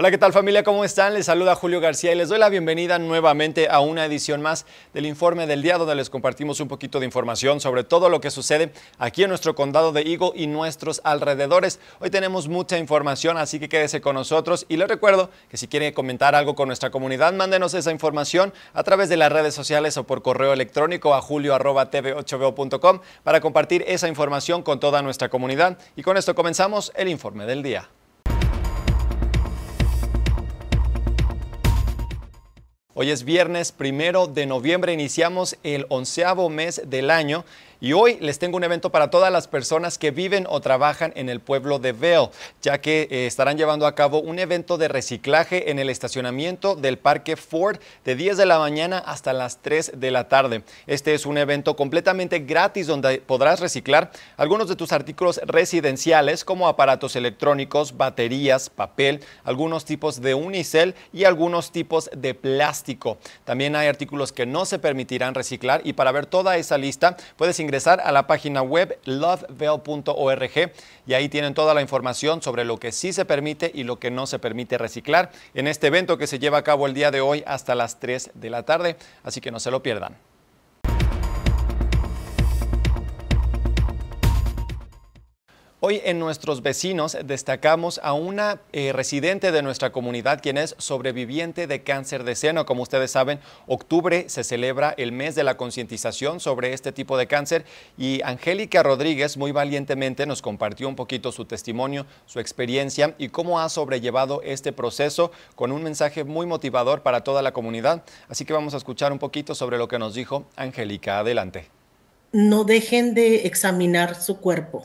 Hola, ¿qué tal familia? ¿Cómo están? Les saluda Julio García y les doy la bienvenida nuevamente a una edición más del informe del día donde les compartimos un poquito de información sobre todo lo que sucede aquí en nuestro condado de Higo y nuestros alrededores. Hoy tenemos mucha información, así que quédese con nosotros y les recuerdo que si quieren comentar algo con nuestra comunidad, mándenos esa información a través de las redes sociales o por correo electrónico a juliotv 8 bocom para compartir esa información con toda nuestra comunidad. Y con esto comenzamos el informe del día. Hoy es viernes primero de noviembre, iniciamos el onceavo mes del año y hoy les tengo un evento para todas las personas que viven o trabajan en el pueblo de Vail, ya que eh, estarán llevando a cabo un evento de reciclaje en el estacionamiento del Parque Ford de 10 de la mañana hasta las 3 de la tarde. Este es un evento completamente gratis donde podrás reciclar algunos de tus artículos residenciales como aparatos electrónicos, baterías, papel, algunos tipos de unicel y algunos tipos de plástico. También hay artículos que no se permitirán reciclar y para ver toda esa lista puedes ingresar ingresar a la página web lovebell.org y ahí tienen toda la información sobre lo que sí se permite y lo que no se permite reciclar en este evento que se lleva a cabo el día de hoy hasta las 3 de la tarde, así que no se lo pierdan. Hoy en nuestros vecinos destacamos a una eh, residente de nuestra comunidad quien es sobreviviente de cáncer de seno. Como ustedes saben, octubre se celebra el mes de la concientización sobre este tipo de cáncer y Angélica Rodríguez muy valientemente nos compartió un poquito su testimonio, su experiencia y cómo ha sobrellevado este proceso con un mensaje muy motivador para toda la comunidad. Así que vamos a escuchar un poquito sobre lo que nos dijo Angélica. Adelante no dejen de examinar su cuerpo,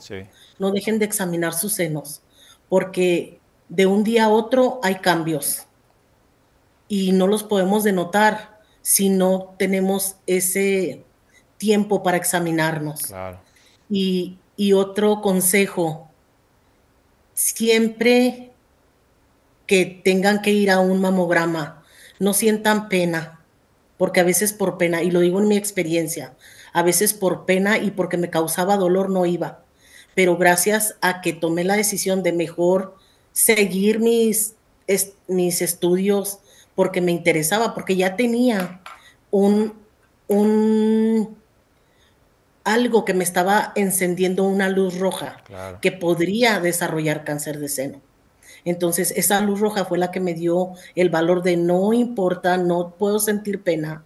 no dejen de examinar sus senos, porque de un día a otro hay cambios y no los podemos denotar si no tenemos ese tiempo para examinarnos. y otro consejo, siempre que tengan que ir a un mamograma, no sientan pena, porque a veces por pena, y lo digo en mi experiencia, a veces por pena y porque me causaba dolor no iba, pero gracias a que tomé la decisión de mejor seguir mis, mis estudios porque me interesaba, porque ya tenía un, un algo que me estaba encendiendo una luz roja que podría desarrollar cáncer de seno. Entonces, esa luz roja fue la que me dio el valor de no importa, no puedo sentir pena,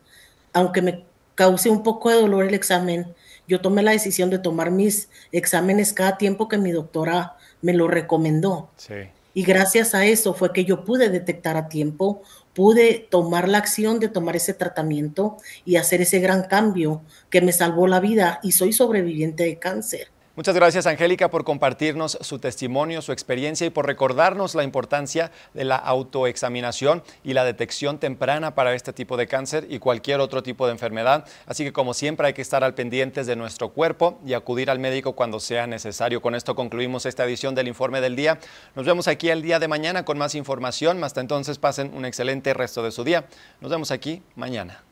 aunque me cause un poco de dolor el examen. Yo tomé la decisión de tomar mis exámenes cada tiempo que mi doctora me lo recomendó. Y gracias a eso fue que yo pude detectar a tiempo, pude tomar la acción de tomar ese tratamiento y hacer ese gran cambio que me salvó la vida y soy sobreviviente de cáncer. Muchas gracias Angélica por compartirnos su testimonio, su experiencia y por recordarnos la importancia de la autoexaminación y la detección temprana para este tipo de cáncer y cualquier otro tipo de enfermedad. Así que como siempre hay que estar al pendiente de nuestro cuerpo y acudir al médico cuando sea necesario. Con esto concluimos esta edición del informe del día. Nos vemos aquí el día de mañana con más información. Hasta entonces pasen un excelente resto de su día. Nos vemos aquí mañana.